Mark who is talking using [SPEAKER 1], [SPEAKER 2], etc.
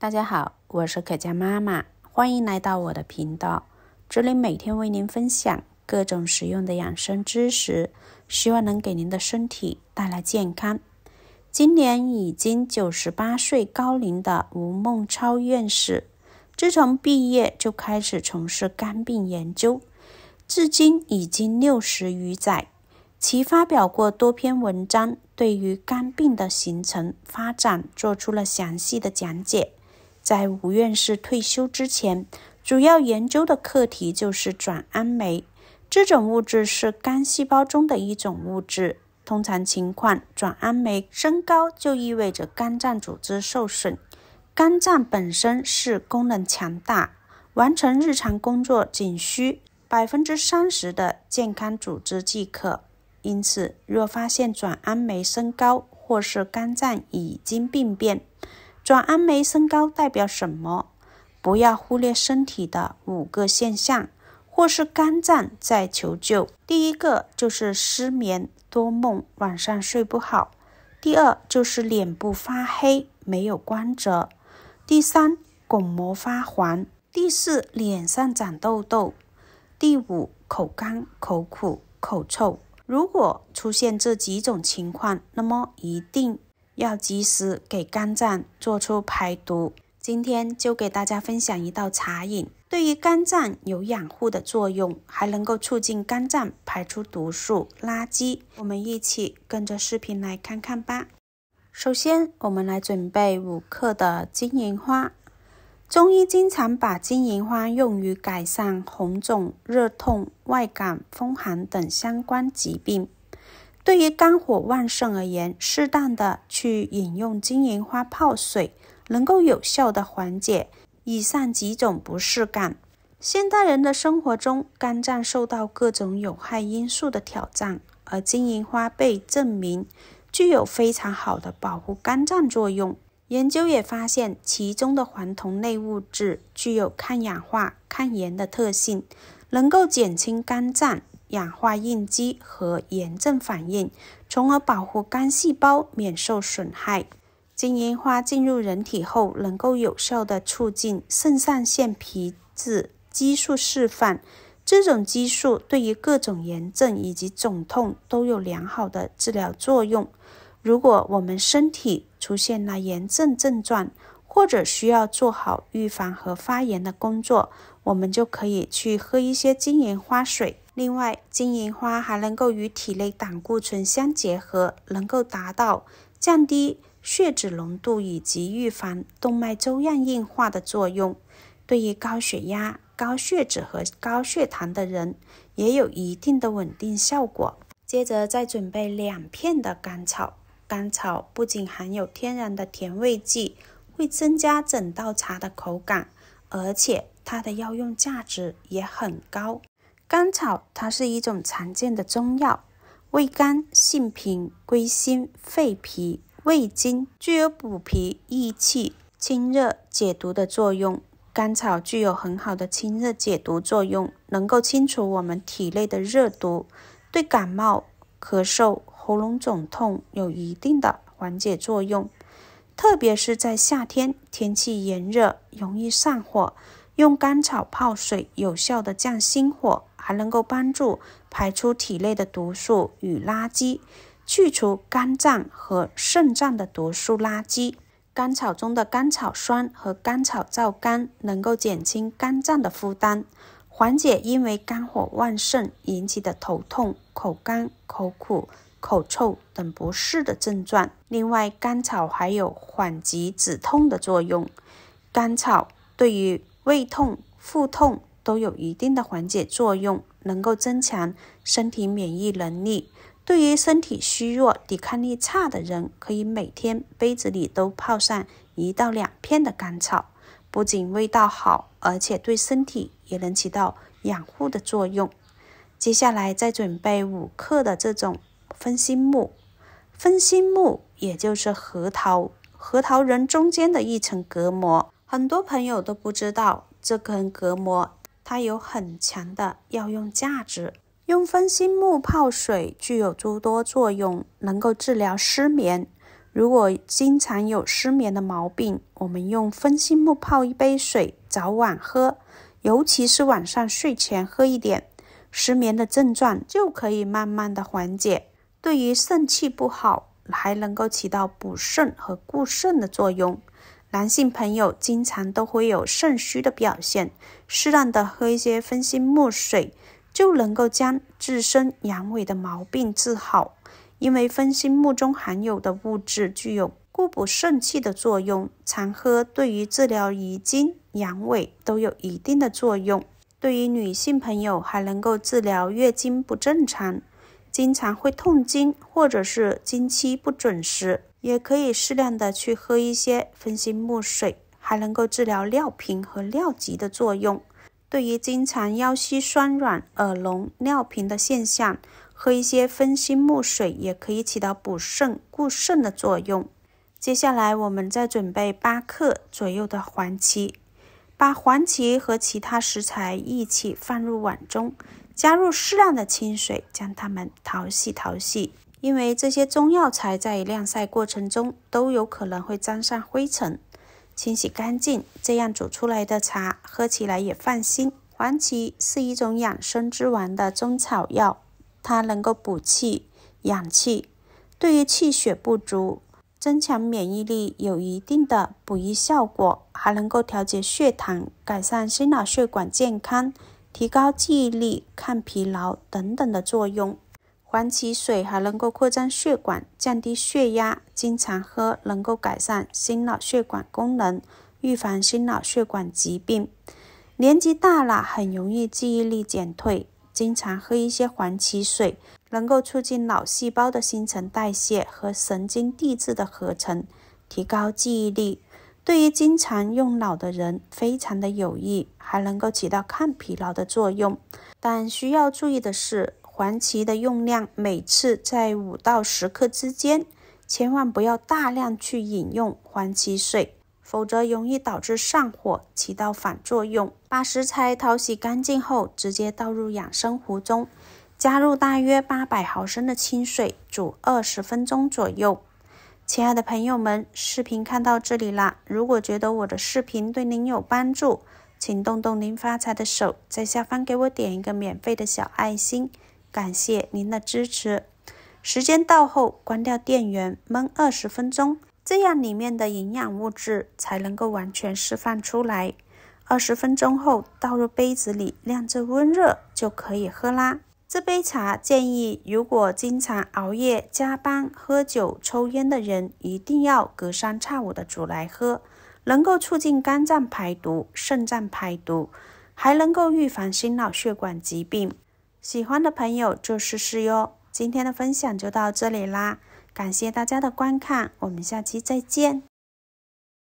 [SPEAKER 1] 大家好，我是可嘉妈妈，欢迎来到我的频道。这里每天为您分享各种实用的养生知识，希望能给您的身体带来健康。今年已经九十八岁高龄的吴孟超院士，自从毕业就开始从事肝病研究，至今已经六十余载。其发表过多篇文章，对于肝病的形成发展做出了详细的讲解。在吴院士退休之前，主要研究的课题就是转氨酶。这种物质是肝细胞中的一种物质。通常情况，转氨酶升高就意味着肝脏组织受损。肝脏本身是功能强大，完成日常工作仅需百分之三十的健康组织即可。因此，若发现转氨酶升高，或是肝脏已经病变。转氨酶升高代表什么？不要忽略身体的五个现象，或是肝脏在求救。第一个就是失眠多梦，晚上睡不好；第二就是脸部发黑，没有光泽；第三巩膜发黄；第四脸上长痘痘；第五口干、口苦、口臭。如果出现这几种情况，那么一定。要及时给肝脏做出排毒。今天就给大家分享一道茶饮，对于肝脏有养护的作用，还能够促进肝脏排出毒素垃圾。我们一起跟着视频来看看吧。首先，我们来准备五克的金银花。中医经常把金银花用于改善红肿、热痛、外感风寒等相关疾病。对于肝火旺盛而言，适当的去饮用金银花泡水，能够有效的缓解以上几种不适感。现代人的生活中，肝脏受到各种有害因素的挑战，而金银花被证明具有非常好的保护肝脏作用。研究也发现，其中的黄酮类物质具有抗氧化、抗炎的特性，能够减轻肝脏。氧化应激和炎症反应，从而保护肝细胞免受损害。金银花进入人体后，能够有效地促进肾上腺皮质激素释放，这种激素对于各种炎症以及肿痛都有良好的治疗作用。如果我们身体出现了炎症症状，或者需要做好预防和发炎的工作，我们就可以去喝一些金银花水。另外，金银花还能够与体内胆固醇相结合，能够达到降低血脂浓度以及预防动脉粥样硬化的作用。对于高血压、高血脂和高血糖的人，也有一定的稳定效果。接着再准备两片的甘草，甘草不仅含有天然的甜味剂。会增加整道茶的口感，而且它的药用价值也很高。甘草它是一种常见的中药，味甘，性平，归心、肺、脾、胃经，具有补脾益气、清热解毒的作用。甘草具有很好的清热解毒作用，能够清除我们体内的热毒，对感冒、咳嗽、喉咙肿痛有一定的缓解作用。特别是在夏天，天气炎热，容易上火，用甘草泡水，有效的降心火，还能够帮助排出体内的毒素与垃圾，去除肝脏和肾脏的毒素垃圾。甘草中的甘草酸和甘草皂苷能够减轻肝脏的负担，缓解因为肝火旺盛引起的头痛、口干、口苦。口臭等不适的症状。另外，甘草还有缓急止痛的作用。甘草对于胃痛、腹痛都有一定的缓解作用，能够增强身体免疫能力。对于身体虚弱、抵抗力差的人，可以每天杯子里都泡上一到两片的甘草，不仅味道好，而且对身体也能起到养护的作用。接下来再准备五克的这种。分心木，分心木也就是核桃，核桃仁中间的一层隔膜，很多朋友都不知道这根隔膜它有很强的药用价值。用分心木泡水具有诸多作用，能够治疗失眠。如果经常有失眠的毛病，我们用分心木泡一杯水，早晚喝，尤其是晚上睡前喝一点，失眠的症状就可以慢慢的缓解。对于肾气不好，还能够起到补肾和固肾的作用。男性朋友经常都会有肾虚的表现，适当的喝一些分心木水，就能够将自身阳痿的毛病治好。因为分心木中含有的物质具有固补肾气的作用，常喝对于治疗遗精、阳痿都有一定的作用。对于女性朋友，还能够治疗月经不正常。经常会痛经或者是经期不准时，也可以适量的去喝一些分心木水，还能够治疗尿频和尿急的作用。对于经常腰膝酸软、耳聋、尿频的现象，喝一些分心木水也可以起到补肾固肾的作用。接下来我们再准备八克左右的黄芪，把黄芪和其他食材一起放入碗中。加入适量的清水，将它们淘洗淘洗，因为这些中药材在晾晒过程中都有可能会沾上灰尘，清洗干净，这样煮出来的茶喝起来也放心。黄芪是一种养生之王的中草药，它能够补气、养气，对于气血不足、增强免疫力有一定的补益效果，还能够调节血糖，改善心脑血管健康。提高记忆力、抗疲劳等等的作用。黄芪水还能够扩张血管、降低血压，经常喝能够改善心脑血管功能，预防心脑血管疾病。年纪大了，很容易记忆力减退，经常喝一些黄芪水，能够促进脑细胞的新陈代谢和神经递质的合成，提高记忆力。对于经常用脑的人，非常的有益，还能够起到抗疲劳的作用。但需要注意的是，黄芪的用量每次在五到十克之间，千万不要大量去饮用黄芪水，否则容易导致上火，起到反作用。把食材淘洗干净后，直接倒入养生壶中，加入大约八百毫升的清水，煮二十分钟左右。亲爱的朋友们，视频看到这里啦！如果觉得我的视频对您有帮助，请动动您发财的手，在下方给我点一个免费的小爱心，感谢您的支持。时间到后，关掉电源，焖二十分钟，这样里面的营养物质才能够完全释放出来。二十分钟后，倒入杯子里，晾至温热就可以喝啦。这杯茶建议，如果经常熬夜、加班、喝酒、抽烟的人，一定要隔三差五的煮来喝，能够促进肝脏排毒、肾脏排毒，还能够预防心脑血管疾病。喜欢的朋友就试试哟。今天的分享就到这里啦，感谢大家的观看，我们下期再见。